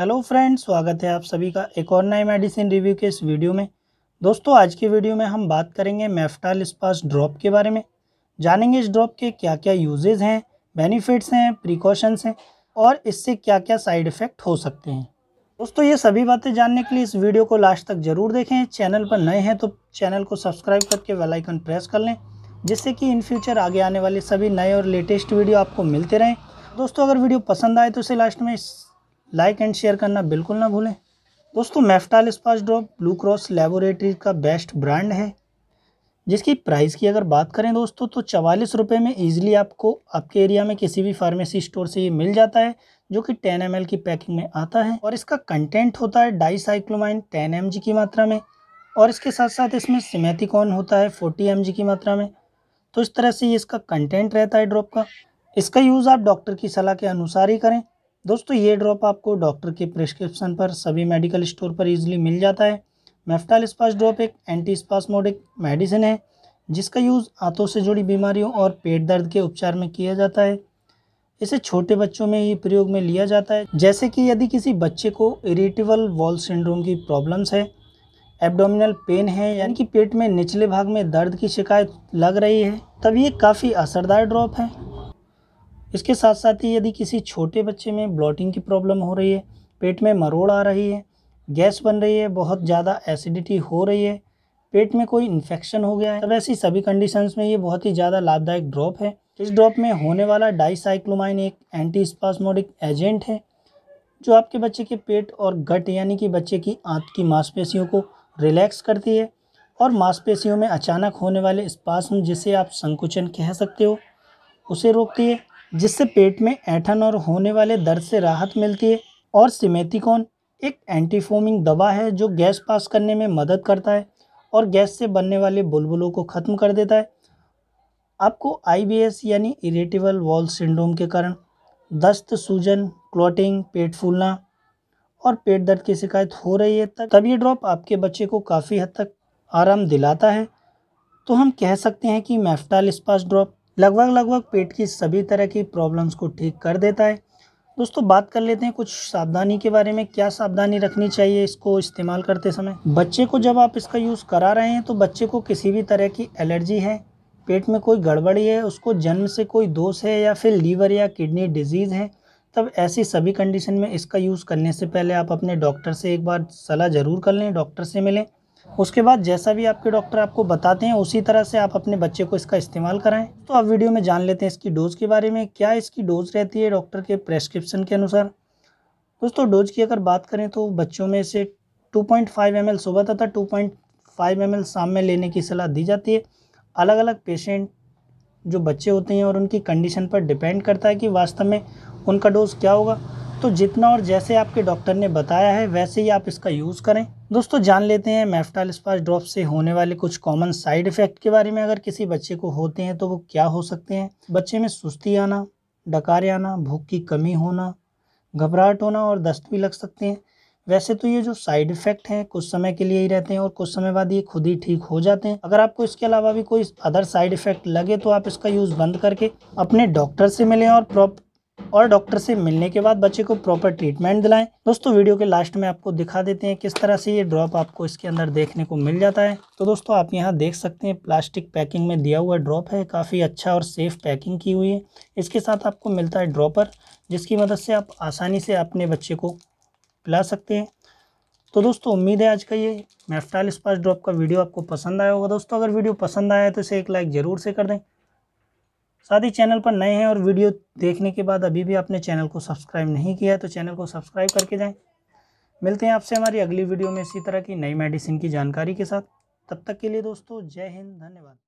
hello friends स्वागत है आप सभी का एक और नए मेडिसिन रिव्यू के इस वीडियो में दोस्तों आज की वीडियो में हम बात करेंगे मेफ्टाल स्पास ड्रॉप के बारे में जानेंगे इस ड्रॉप के क्या क्या यूजेज हैं बेनिफिट्स हैं प्रिकॉशंस हैं और इससे क्या क्या साइड इफ़ेक्ट हो सकते हैं दोस्तों ये सभी बातें जानने के लिए इस वीडियो को लास्ट तक ज़रूर देखें चैनल पर नए हैं तो चैनल को सब्सक्राइब करके वेलाइकन प्रेस कर लें जिससे कि इन फ्यूचर आगे आने वाले सभी नए और लेटेस्ट वीडियो आपको मिलते रहें दोस्तों अगर वीडियो पसंद आए तो इसे लास्ट में लाइक एंड शेयर करना बिल्कुल ना भूलें दोस्तों Meftal Spas drop Blue Cross laboratory का बेस्ट ब्रांड है जिसकी प्राइस की अगर बात करें दोस्तों तो चवालीस रुपये में इजीली आपको आपके एरिया में किसी भी फार्मेसी स्टोर से ये मिल जाता है जो कि 10 एम की पैकिंग में आता है और इसका कंटेंट होता है डाईसाइक्लोमाइन टेन एम की मात्रा में और इसके साथ साथ इसमें सिमेथिकॉन होता है फोर्टी एम की मात्रा में तो इस तरह से ये इसका कंटेंट रहता है ड्रॉप का इसका यूज़ आप डॉक्टर की सलाह के अनुसार ही करें दोस्तों ये ड्रॉप आपको डॉक्टर के प्रिस्क्रिप्शन पर सभी मेडिकल स्टोर पर ईजिली मिल जाता है मेफ्टाल स्पास ड्रॉप एक एंटी स्पासमोडिक मेडिसिन है जिसका यूज़ आंतों से जुड़ी बीमारियों और पेट दर्द के उपचार में किया जाता है इसे छोटे बच्चों में ही प्रयोग में लिया जाता है जैसे कि यदि किसी बच्चे को इरिटेबल वॉल सिंड्रोम की प्रॉब्लम्स है एब्डोमिनल पेन है यानी कि पेट में निचले भाग में दर्द की शिकायत लग रही है तब ये काफ़ी असरदार ड्रॉप है इसके साथ साथ ही यदि किसी छोटे बच्चे में ब्लॉटिंग की प्रॉब्लम हो रही है पेट में मरोड़ आ रही है गैस बन रही है बहुत ज़्यादा एसिडिटी हो रही है पेट में कोई इन्फेक्शन हो गया है तब ऐसी सभी कंडीशंस में ये बहुत ही ज़्यादा लाभदायक ड्रॉप है इस ड्रॉप में होने वाला डाईसाइक्लोमाइन एक एंटी स्पासमोडिक एजेंट है जो आपके बच्चे के पेट और गट यानी कि बच्चे की आंत की मांसपेशियों को रिलैक्स करती है और मांसपेशियों में अचानक होने वाले स्पास्म जिसे आप संकुचन कह सकते हो उसे रोकती है जिससे पेट में ऐठन और होने वाले दर्द से राहत मिलती है और सिमेथिकॉन एक एंटीफोमिंग दवा है जो गैस पास करने में मदद करता है और गैस से बनने वाले बुलबुलों को ख़त्म कर देता है आपको आईबीएस यानी इरेटिबल वॉल सिंड्रोम के कारण दस्त सूजन क्लॉटिंग पेट फूलना और पेट दर्द की शिकायत हो रही है तब तब ये ड्रॉप आपके बच्चे को काफ़ी हद तक आराम दिलाता है तो हम कह सकते हैं कि मेफ्टाल स्पास ड्रॉप लगभग लगभग पेट की सभी तरह की प्रॉब्लम्स को ठीक कर देता है दोस्तों बात कर लेते हैं कुछ सावधानी के बारे में क्या सावधानी रखनी चाहिए इसको इस्तेमाल करते समय बच्चे को जब आप इसका यूज़ करा रहे हैं तो बच्चे को किसी भी तरह की एलर्जी है पेट में कोई गड़बड़ी है उसको जन्म से कोई दोष है या फिर लीवर या किडनी डिजीज़ है तब ऐसी सभी कंडीशन में इसका यूज़ करने से पहले आप अपने डॉक्टर से एक बार सलाह ज़रूर कर लें डॉक्टर से मिलें उसके बाद जैसा भी आपके डॉक्टर आपको बताते हैं उसी तरह से आप अपने बच्चे को इसका इस्तेमाल कराएं तो आप वीडियो में जान लेते हैं इसकी डोज़ के बारे में क्या इसकी डोज़ रहती है डॉक्टर के प्रेस्क्रिप्शन के अनुसार दोस्तों डोज की अगर बात करें तो बच्चों में से 2.5 पॉइंट सुबह तथा टू एम शाम में लेने की सलाह दी जाती है अलग अलग पेशेंट जो बच्चे होते हैं और उनकी कंडीशन पर डिपेंड करता है कि वास्तव में उनका डोज़ क्या होगा तो जितना और जैसे आपके डॉक्टर ने बताया है वैसे ही आप इसका यूज़ करें दोस्तों जान लेते हैं मेफ्टाल स्पास ड्रॉप से होने वाले कुछ कॉमन साइड इफ़ेक्ट के बारे में अगर किसी बच्चे को होते हैं तो वो क्या हो सकते हैं बच्चे में सुस्ती आना डकार आना भूख की कमी होना घबराहट होना और दस्त भी लग सकते हैं वैसे तो ये जो साइड इफेक्ट हैं कुछ समय के लिए ही रहते हैं और कुछ समय बाद ये खुद ही ठीक हो जाते हैं अगर आपको इसके अलावा भी कोई अदर साइड इफेक्ट लगे तो आप इसका यूज़ बंद करके अपने डॉक्टर से मिलें और प्रॉप और डॉक्टर से मिलने के बाद बच्चे को प्रॉपर ट्रीटमेंट दिलाएं दोस्तों वीडियो के लास्ट में आपको दिखा देते हैं किस तरह से ये ड्रॉप आपको इसके अंदर देखने को मिल जाता है तो दोस्तों आप यहाँ देख सकते हैं प्लास्टिक पैकिंग में दिया हुआ ड्रॉप है काफ़ी अच्छा और सेफ पैकिंग की हुई है इसके साथ आपको मिलता है ड्रॉपर जिसकी मदद से आप आसानी से अपने बच्चे को पिला सकते हैं तो दोस्तों उम्मीद है आज का ये मेफ्टाल स्पास ड्रॉप का वीडियो आपको पसंद आया होगा दोस्तों अगर वीडियो पसंद आया है तो इसे एक लाइक ज़रूर से कर दें साथ ही चैनल पर नए हैं और वीडियो देखने के बाद अभी भी आपने चैनल को सब्सक्राइब नहीं किया है तो चैनल को सब्सक्राइब करके जाएं मिलते हैं आपसे हमारी अगली वीडियो में इसी तरह की नई मेडिसिन की जानकारी के साथ तब तक के लिए दोस्तों जय हिंद धन्यवाद